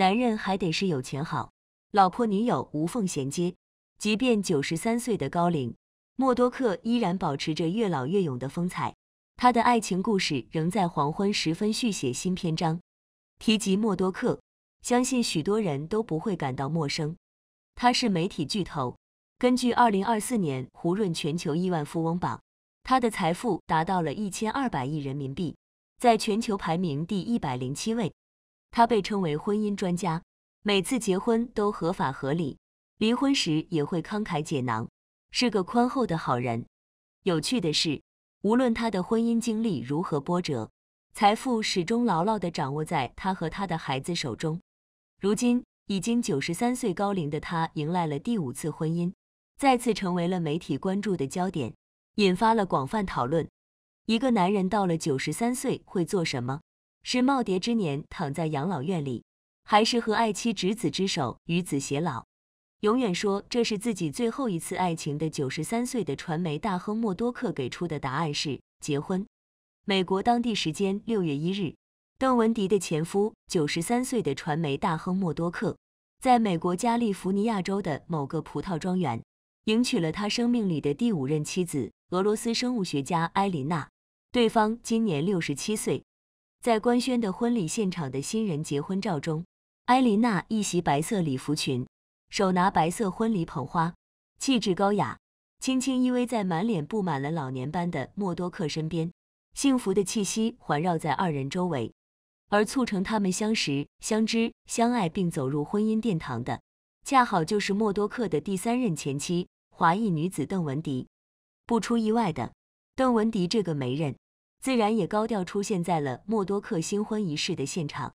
男人还得是有钱好，老婆女友无缝衔接。即便九十三岁的高龄，默多克依然保持着越老越勇的风采。他的爱情故事仍在黄昏时分续写新篇章。提及默多克，相信许多人都不会感到陌生。他是媒体巨头，根据二零二四年胡润全球亿万富翁榜，他的财富达到了一千二百亿人民币，在全球排名第一百零七位。他被称为婚姻专家，每次结婚都合法合理，离婚时也会慷慨解囊，是个宽厚的好人。有趣的是，无论他的婚姻经历如何波折，财富始终牢牢的掌握在他和他的孩子手中。如今已经九十三岁高龄的他，迎来了第五次婚姻，再次成为了媒体关注的焦点，引发了广泛讨论。一个男人到了九十三岁会做什么？是耄耋之年躺在养老院里，还是和爱妻执子之手与子偕老？永远说这是自己最后一次爱情的九十三岁的传媒大亨默多克给出的答案是结婚。美国当地时间六月一日，邓文迪的前夫九十三岁的传媒大亨默多克，在美国加利福尼亚州的某个葡萄庄园迎娶了他生命里的第五任妻子俄罗斯生物学家埃琳娜，对方今年六十七岁。在官宣的婚礼现场的新人结婚照中，埃琳娜一袭白色礼服裙，手拿白色婚礼捧花，气质高雅，轻轻依偎在满脸布满了老年斑的默多克身边，幸福的气息环绕在二人周围。而促成他们相识、相知、相爱并走入婚姻殿堂的，恰好就是默多克的第三任前妻华裔女子邓文迪。不出意外的，邓文迪这个媒人。自然也高调出现在了默多克新婚仪式的现场，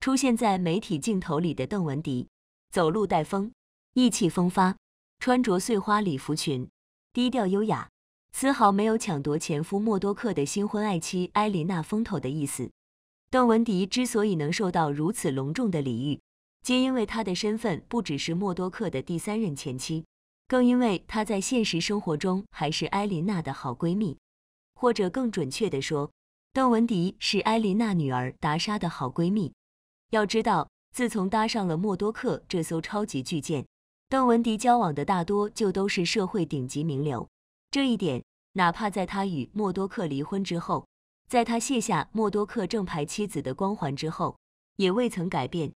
出现在媒体镜头里的邓文迪，走路带风，意气风发，穿着碎花礼服裙，低调优雅，丝毫没有抢夺前夫默多克的新婚爱妻埃琳娜风头的意思。邓文迪之所以能受到如此隆重的礼遇，皆因为她的身份不只是默多克的第三任前妻，更因为她在现实生活中还是埃琳娜的好闺蜜。或者更准确地说，邓文迪是埃琳娜女儿达莎的好闺蜜。要知道，自从搭上了默多克这艘超级巨舰，邓文迪交往的大多就都是社会顶级名流。这一点，哪怕在他与默多克离婚之后，在他卸下默多克正牌妻子的光环之后，也未曾改变。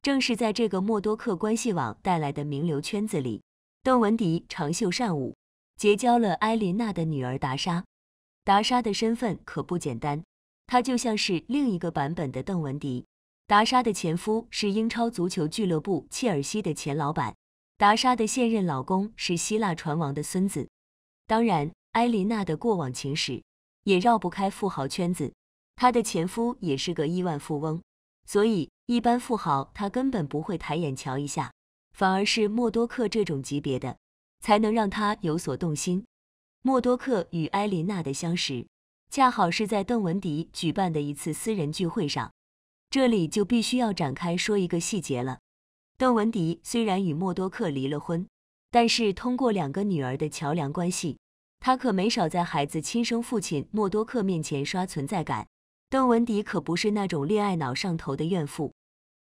正是在这个默多克关系网带来的名流圈子里，邓文迪长袖善舞，结交了埃琳娜的女儿达莎。达莎的身份可不简单，她就像是另一个版本的邓文迪。达莎的前夫是英超足球俱乐部切尔西的前老板，达莎的现任老公是希腊船王的孙子。当然，埃琳娜的过往情史也绕不开富豪圈子，她的前夫也是个亿万富翁，所以一般富豪她根本不会抬眼瞧一下，反而是默多克这种级别的，才能让她有所动心。默多克与埃琳娜的相识，恰好是在邓文迪举办的一次私人聚会上。这里就必须要展开说一个细节了。邓文迪虽然与默多克离了婚，但是通过两个女儿的桥梁关系，她可没少在孩子亲生父亲默多克面前刷存在感。邓文迪可不是那种恋爱脑上头的怨妇，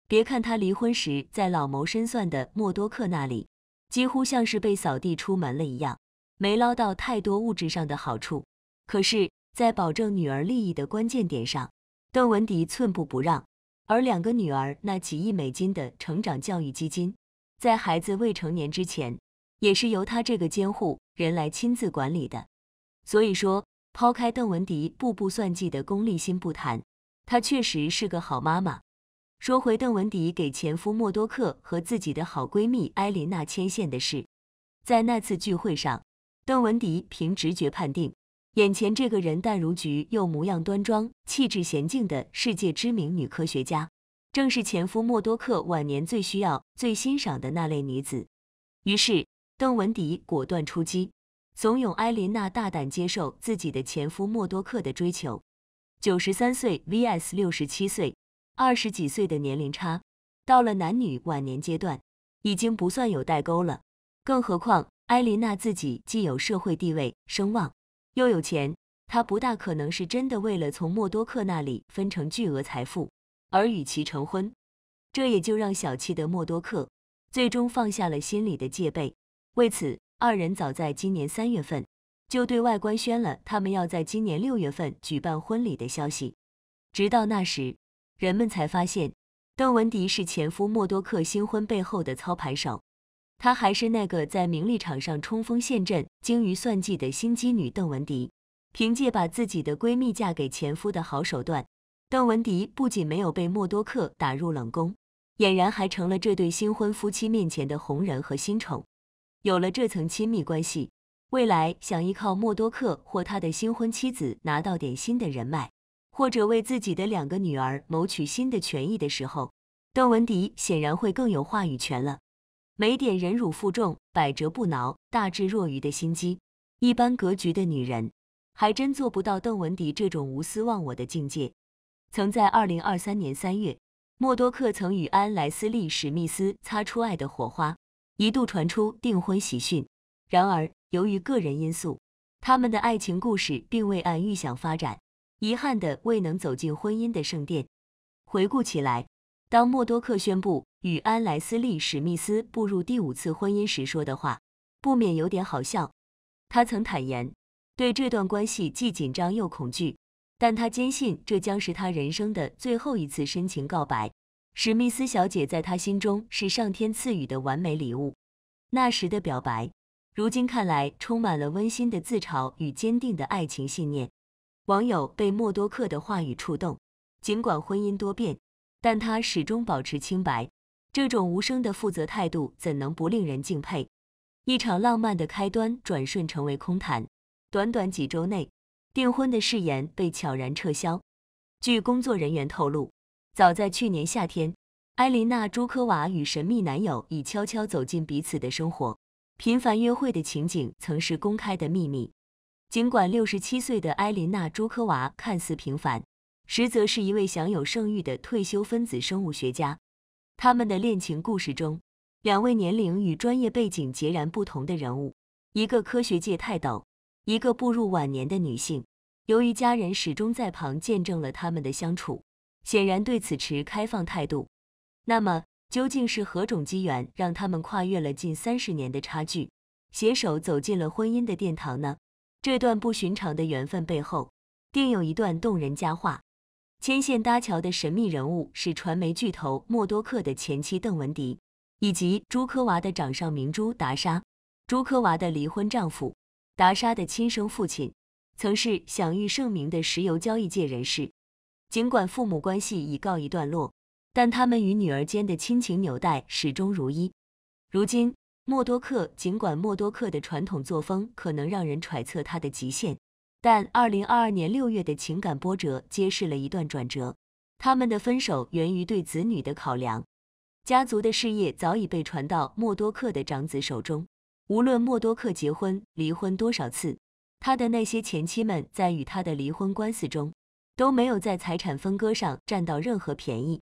别看他离婚时在老谋深算的默多克那里，几乎像是被扫地出门了一样。没捞到太多物质上的好处，可是，在保证女儿利益的关键点上，邓文迪寸步不让。而两个女儿那几亿美金的成长教育基金，在孩子未成年之前，也是由他这个监护人来亲自管理的。所以说，抛开邓文迪步步算计的功利心不谈，她确实是个好妈妈。说回邓文迪给前夫默多克和自己的好闺蜜埃琳娜牵线的事，在那次聚会上。邓文迪凭直觉判定，眼前这个人淡如菊，又模样端庄、气质娴静的世界知名女科学家，正是前夫默多克晚年最需要、最欣赏的那类女子。于是，邓文迪果断出击，怂恿埃琳娜大胆接受自己的前夫默多克的追求。九十三岁 vs 六十七岁，二十几岁的年龄差，到了男女晚年阶段，已经不算有代沟了，更何况。埃琳娜自己既有社会地位、声望，又有钱，她不大可能是真的为了从默多克那里分成巨额财富而与其成婚。这也就让小气的默多克最终放下了心里的戒备。为此，二人早在今年三月份就对外官宣了他们要在今年六月份举办婚礼的消息。直到那时，人们才发现邓文迪是前夫默多克新婚背后的操盘手。她还是那个在名利场上冲锋陷阵、精于算计的心机女邓文迪，凭借把自己的闺蜜嫁给前夫的好手段，邓文迪不仅没有被默多克打入冷宫，俨然还成了这对新婚夫妻面前的红人和新宠。有了这层亲密关系，未来想依靠默多克或他的新婚妻子拿到点新的人脉，或者为自己的两个女儿谋取新的权益的时候，邓文迪显然会更有话语权了。没点忍辱负重、百折不挠、大智若愚的心机，一般格局的女人还真做不到邓文迪这种无私忘我的境界。曾在二零二三年三月，默多克曾与安·莱斯利·史密斯擦出爱的火花，一度传出订婚喜讯。然而，由于个人因素，他们的爱情故事并未按预想发展，遗憾的未能走进婚姻的圣殿。回顾起来，当默多克宣布。与安·莱斯利·史密斯步入第五次婚姻时说的话，不免有点好笑。他曾坦言，对这段关系既紧张又恐惧，但他坚信这将是他人生的最后一次深情告白。史密斯小姐在他心中是上天赐予的完美礼物。那时的表白，如今看来充满了温馨的自嘲与坚定的爱情信念。网友被默多克的话语触动，尽管婚姻多变，但他始终保持清白。这种无声的负责态度怎能不令人敬佩？一场浪漫的开端转瞬成为空谈。短短几周内，订婚的誓言被悄然撤销。据工作人员透露，早在去年夏天，埃琳娜·朱科娃与神秘男友已悄悄走进彼此的生活，频繁约会的情景曾是公开的秘密。尽管六十七岁的埃琳娜·朱科娃看似平凡，实则是一位享有盛誉的退休分子生物学家。他们的恋情故事中，两位年龄与专业背景截然不同的人物，一个科学界泰斗，一个步入晚年的女性，由于家人始终在旁见证了他们的相处，显然对此持开放态度。那么，究竟是何种机缘让他们跨越了近三十年的差距，携手走进了婚姻的殿堂呢？这段不寻常的缘分背后，定有一段动人佳话。牵线搭桥的神秘人物是传媒巨头默多克的前妻邓文迪，以及朱科娃的掌上明珠达莎。朱科娃的离婚丈夫，达莎的亲生父亲，曾是享誉盛名的石油交易界人士。尽管父母关系已告一段落，但他们与女儿间的亲情纽带始终如一。如今，默多克尽管默多克的传统作风可能让人揣测他的极限。但二零二二年六月的情感波折揭示了一段转折，他们的分手源于对子女的考量。家族的事业早已被传到默多克的长子手中。无论默多克结婚离婚多少次，他的那些前妻们在与他的离婚官司中，都没有在财产分割上占到任何便宜。